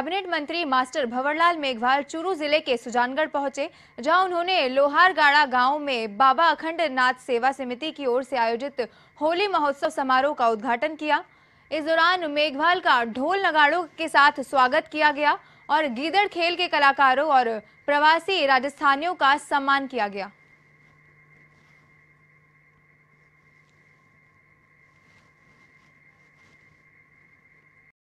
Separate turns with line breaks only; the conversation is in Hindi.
कैबिनेट मंत्री मास्टर भंवरलाल मेघवाल चूरू जिले के सुजानगढ़ पहुंचे जहां उन्होंने लोहारगाड़ा गांव में बाबा अखंड नाथ सेवा समिति की ओर से आयोजित होली महोत्सव समारोह का उद्घाटन किया इस दौरान मेघवाल का ढोल नगाड़ों के साथ स्वागत किया गया और गीदड़ खेल के कलाकारों और प्रवासी राजस्थानियों का सम्मान किया गया